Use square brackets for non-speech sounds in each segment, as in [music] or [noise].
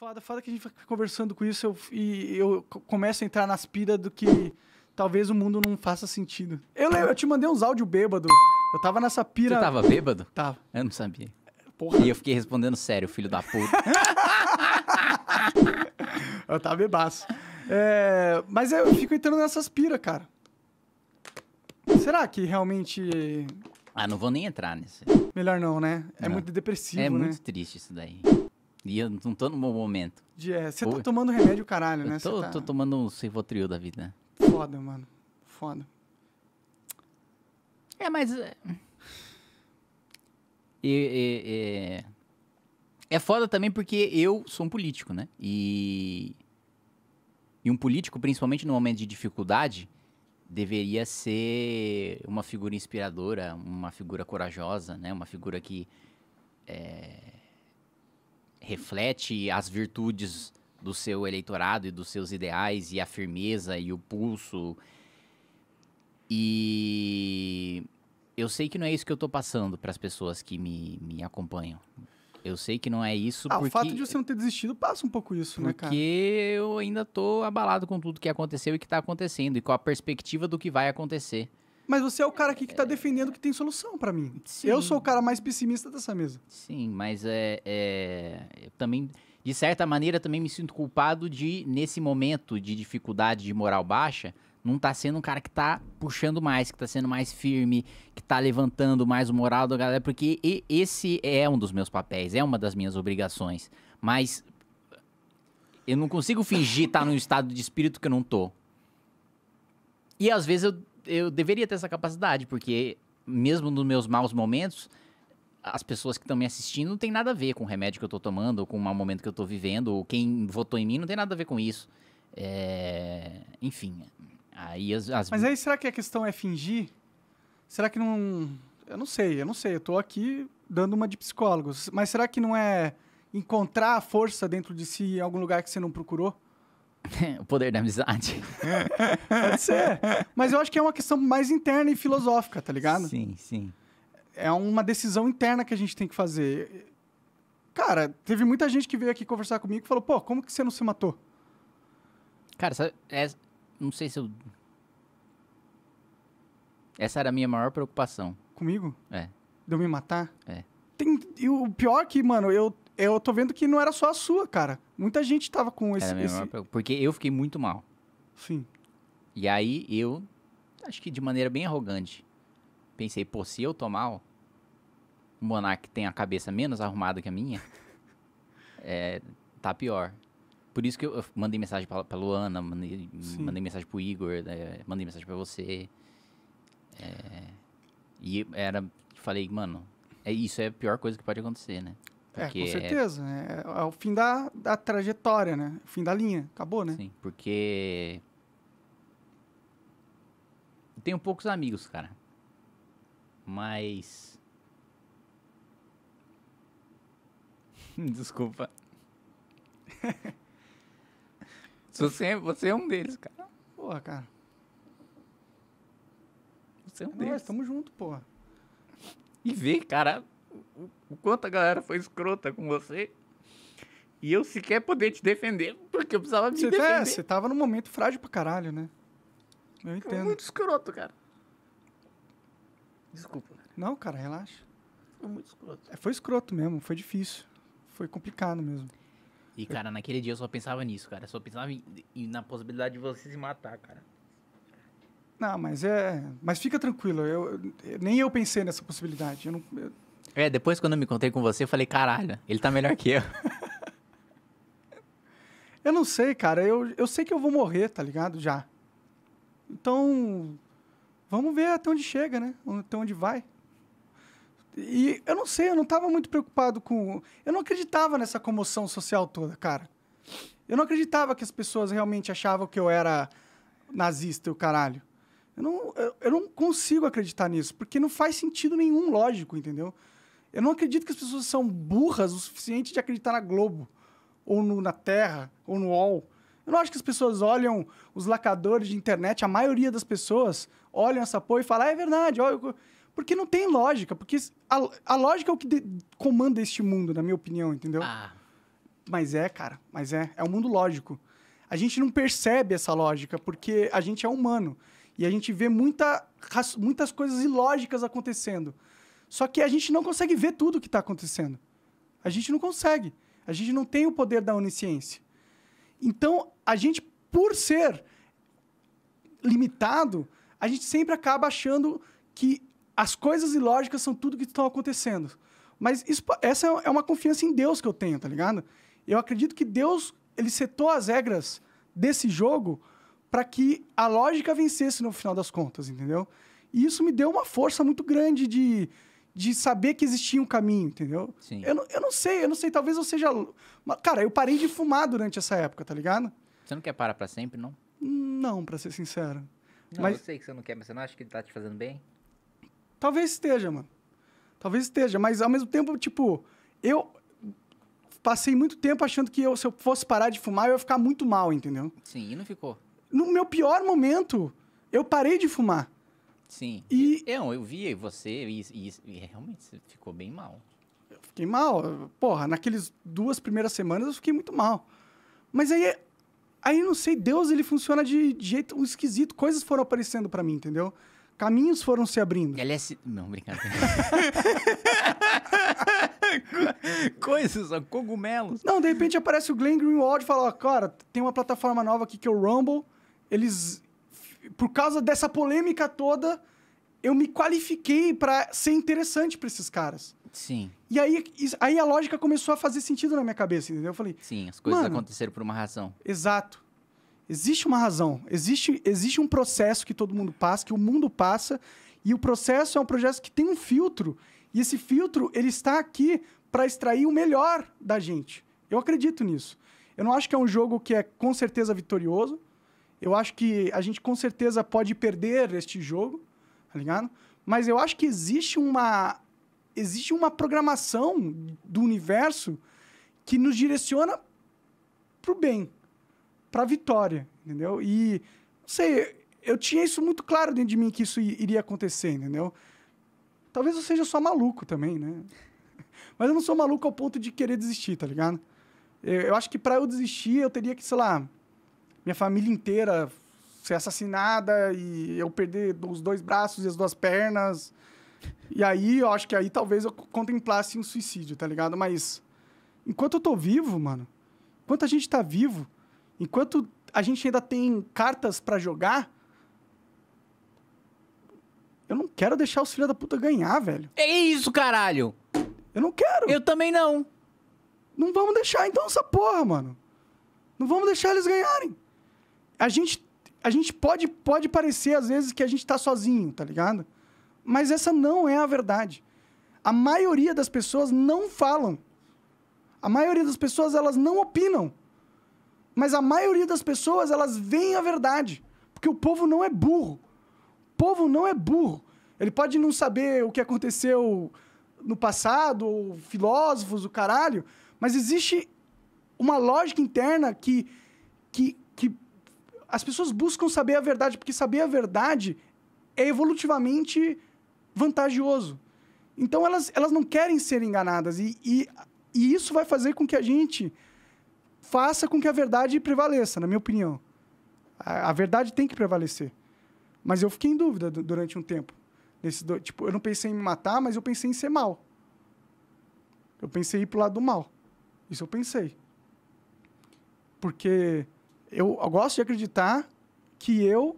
Foda, foda que a gente fica conversando com isso eu, e eu começo a entrar nas pira do que talvez o mundo não faça sentido. Eu lembro, eu te mandei uns áudios bêbado. Eu tava nessa pira. Você tava bêbado? Tava. Eu não sabia. Porra. E eu fiquei respondendo sério, filho da puta. [laughs] eu tava bebaço. É, mas eu fico entrando nessas pira, cara. Será que realmente. Ah, não vou nem entrar nesse. Melhor não, né? É não. muito depressivo. É né? muito triste isso daí. E eu não tô no bom momento. Você é, yeah. tá tomando remédio caralho, né? Eu tô, tá... tô tomando um Civotril da vida. Foda, mano. Foda. É, mas... É, é, é foda também porque eu sou um político, né? E... E um político, principalmente no momento de dificuldade, deveria ser uma figura inspiradora, uma figura corajosa, né? Uma figura que é, reflete as virtudes do seu eleitorado e dos seus ideais e a firmeza e o pulso. E eu sei que não é isso que eu tô passando para as pessoas que me, me acompanham. Eu sei que não é isso ah, porque... o fato de você não ter desistido passa um pouco isso, porque né, cara? Porque eu ainda tô abalado com tudo que aconteceu e que tá acontecendo e com a perspectiva do que vai acontecer mas você é o cara aqui que está defendendo que tem solução para mim. Sim. Eu sou o cara mais pessimista dessa mesa. Sim, mas é, é, eu também, de certa maneira, também me sinto culpado de, nesse momento de dificuldade de moral baixa, não tá sendo um cara que tá puxando mais, que tá sendo mais firme, que tá levantando mais o moral da galera, porque esse é um dos meus papéis, é uma das minhas obrigações. Mas eu não consigo fingir estar tá num estado de espírito que eu não tô. E às vezes eu eu deveria ter essa capacidade, porque mesmo nos meus maus momentos, as pessoas que estão me assistindo não tem nada a ver com o remédio que eu estou tomando, ou com o mau momento que eu estou vivendo, ou quem votou em mim não tem nada a ver com isso. É... Enfim, aí as, as... Mas aí será que a questão é fingir? Será que não... Eu não sei, eu não sei. Eu estou aqui dando uma de psicólogo. Mas será que não é encontrar a força dentro de si em algum lugar que você não procurou? [laughs] o poder da amizade. [laughs] Pode ser. Mas eu acho que é uma questão mais interna e filosófica, tá ligado? Sim, sim. É uma decisão interna que a gente tem que fazer. Cara, teve muita gente que veio aqui conversar comigo e falou: pô, como que você não se matou? Cara, essa, é, não sei se eu. Essa era a minha maior preocupação. Comigo? É. De eu me matar? É. Tem, e o pior é que, mano, eu eu tô vendo que não era só a sua, cara. Muita gente tava com esse. Era esse... Porque eu fiquei muito mal. Sim. E aí eu, acho que de maneira bem arrogante, pensei, pô, se eu tô mal, o Monark tem a cabeça menos arrumada que a minha, [laughs] é, tá pior. Por isso que eu, mandei mensagem pra, pra Luana, mandei, mandei, mensagem pro Igor, é, mandei mensagem pra você. É, e era. Falei, mano, é, isso é a pior coisa que pode acontecer, né? É, porque é, com certeza. Né? É, é, o fim da, da trajetória, né? O fim da linha. Acabou, né? Sim, porque. Eu tenho poucos amigos, cara. Mas. [laughs] Desculpa. [laughs] você, é, você é um deles, cara. Porra, cara. Você é um deles. Nós estamos juntos, porra. E vê, cara o quanto a galera foi escrota com você. E eu sequer poder te defender, porque eu precisava me você tá- defender. É, você tava num momento frágil pra caralho, né? Eu entendo. Foi muito escroto, cara. Desculpa. Cara. Não, cara, relaxa. Foi muito escroto. É, foi escroto mesmo, foi difícil. Foi complicado mesmo. E, cara, naquele dia eu só pensava nisso, cara. Eu só pensava em, em, na possibilidade de você se matar, cara. Não, mas é. Mas fica tranquilo. Eu, eu nem eu pensei nessa possibilidade. Eu não, eu, é, depois quando eu me encontrei com você, eu falei, caralho, ele tá melhor que eu. [laughs] eu não sei, cara. Eu, eu sei que eu vou morrer, tá ligado? Já. Então, vamos ver até onde chega, né? Até onde vai. E eu não sei, eu não tava muito preocupado com. Eu não acreditava nessa comoção social toda, cara. Eu não acreditava que as pessoas realmente achavam que eu era nazista e o caralho. Eu não, eu, eu não consigo acreditar nisso, porque não faz sentido nenhum lógico, entendeu? Eu não acredito que as pessoas são burras o suficiente de acreditar na Globo, ou no, na Terra, ou no UOL. Eu não acho que as pessoas olham os lacadores de internet, a maioria das pessoas olham essa porra e falam, ah, é verdade, Olha, porque não tem lógica, porque a, a lógica é o que de, comanda este mundo, na minha opinião, entendeu? Ah. Mas é, cara, mas é, é um mundo lógico. A gente não percebe essa lógica porque a gente é humano e a gente vê muita, muitas coisas ilógicas acontecendo. Só que a gente não consegue ver tudo o que está acontecendo. A gente não consegue. A gente não tem o poder da onisciência. Então, a gente, por ser limitado, a gente sempre acaba achando que as coisas ilógicas são tudo que estão acontecendo. Mas isso, essa é uma confiança em Deus que eu tenho, tá ligado? Eu acredito que Deus ele setou as regras desse jogo para que a lógica vencesse no final das contas, entendeu? E isso me deu uma força muito grande de de saber que existia um caminho, entendeu? Sim. Eu, eu não sei, eu não sei, talvez eu seja. Cara, eu parei de fumar durante essa época, tá ligado? Você não quer parar pra sempre, não? Não, pra ser sincero. Não, mas... eu sei que você não quer, mas você não acha que ele tá te fazendo bem? Talvez esteja, mano. Talvez esteja, mas ao mesmo tempo, tipo, eu passei muito tempo achando que eu, se eu fosse parar de fumar, eu ia ficar muito mal, entendeu? Sim, e não ficou. No meu pior momento, eu parei de fumar. Sim. E... É, eu, eu vi você e, e, e realmente ficou bem mal. Eu fiquei mal. Porra, naqueles duas primeiras semanas eu fiquei muito mal. Mas aí, aí não sei, Deus ele funciona de, de jeito esquisito. Coisas foram aparecendo para mim, entendeu? Caminhos foram se abrindo. LS... É não, brincadeira. [laughs] Coisas, cogumelos. Não, de repente aparece o Glenn Greenwald e fala, cara, tem uma plataforma nova aqui que é o Rumble. Eles por causa dessa polêmica toda, eu me qualifiquei para ser interessante para esses caras. Sim. E aí, aí a lógica começou a fazer sentido na minha cabeça, entendeu? Eu falei. Sim, as coisas aconteceram por uma razão. Exato. Existe uma razão. Existe, existe um processo que todo mundo passa, que o mundo passa, e o processo é um processo que tem um filtro. E esse filtro, ele está aqui para extrair o melhor da gente. Eu acredito nisso. Eu não acho que é um jogo que é com certeza vitorioso. Eu acho que a gente com certeza pode perder este jogo, tá ligado? Mas eu acho que existe uma existe uma programação do universo que nos direciona pro bem, pra vitória, entendeu? E não sei, eu tinha isso muito claro dentro de mim que isso iria acontecer, entendeu? Talvez eu seja só maluco também, né? [laughs] Mas eu não sou maluco ao ponto de querer desistir, tá ligado? Eu, acho que para eu desistir, eu teria que, sei lá, minha família inteira ser assassinada e eu perder os dois braços e as duas pernas. E aí, eu acho que aí talvez eu contemplasse um suicídio, tá ligado? Mas enquanto eu tô vivo, mano, enquanto a gente tá vivo, enquanto a gente ainda tem cartas para jogar, eu não quero deixar os filhos da puta ganhar, velho. É isso, caralho! Eu não quero! Eu também não! Não vamos deixar então essa porra, mano. Não vamos deixar eles ganharem a gente, a gente pode, pode parecer, às vezes, que a gente está sozinho, tá ligado? Mas essa não é a verdade. A maioria das pessoas não falam. A maioria das pessoas, elas não opinam. Mas a maioria das pessoas, elas veem a verdade. Porque o povo não é burro. O povo não é burro. Ele pode não saber o que aconteceu no passado, ou filósofos, o caralho, mas existe uma lógica interna que, que as pessoas buscam saber a verdade, porque saber a verdade é evolutivamente vantajoso. Então elas, elas não querem ser enganadas. E, e, e isso vai fazer com que a gente faça com que a verdade prevaleça, na minha opinião. A, a verdade tem que prevalecer. Mas eu fiquei em dúvida durante um tempo. Nesse, tipo, eu não pensei em me matar, mas eu pensei em ser mal. Eu pensei em ir pro lado do mal. Isso eu pensei. Porque eu, gosto de acreditar que eu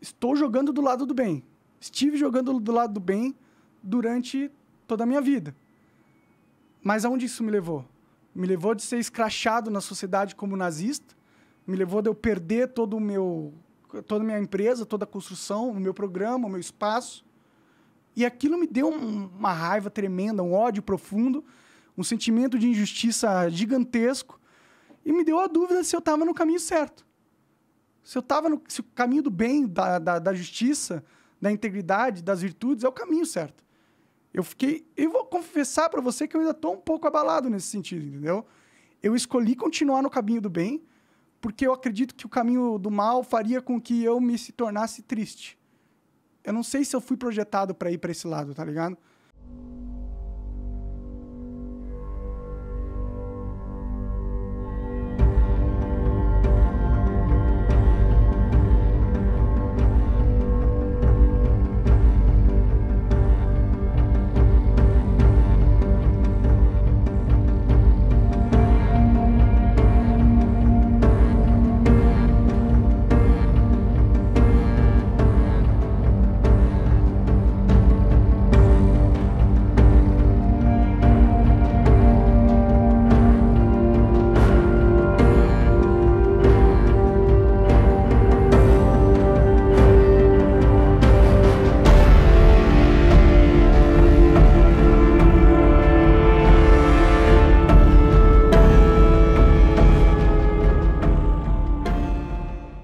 estou jogando do lado do bem. Estive jogando do lado do bem durante toda a minha vida. Mas aonde isso me levou? Me levou de ser escrachado na sociedade como nazista, me levou de eu perder todo o meu toda a minha empresa, toda a construção, o meu programa, o meu espaço. E aquilo me deu um, uma raiva tremenda, um ódio profundo, um sentimento de injustiça gigantesco e me deu a dúvida se eu estava no caminho certo. Se eu estava no se o caminho do bem, da, da, da, justiça, da integridade, das virtudes, é o caminho certo. Eu fiquei. Eu vou confessar para você que eu ainda estou um pouco abalado nesse sentido, entendeu? Eu escolhi continuar no caminho do bem, porque eu acredito que o caminho do mal faria com que eu me se tornasse triste. Eu não sei se eu fui projetado para ir para esse lado, tá ligado?